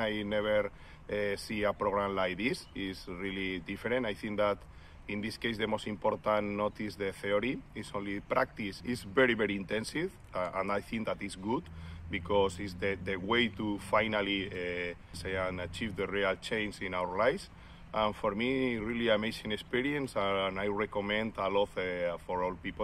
happen. I never uh, see a program like this. It's really different. I think that in this case, the most important not is the theory. It's only practice. It's very, very intensive, uh, and I think that is good because it's the, the way to finally uh, say and achieve the real change in our lives. And for me, really amazing experience, and I recommend a lot eh, for all people.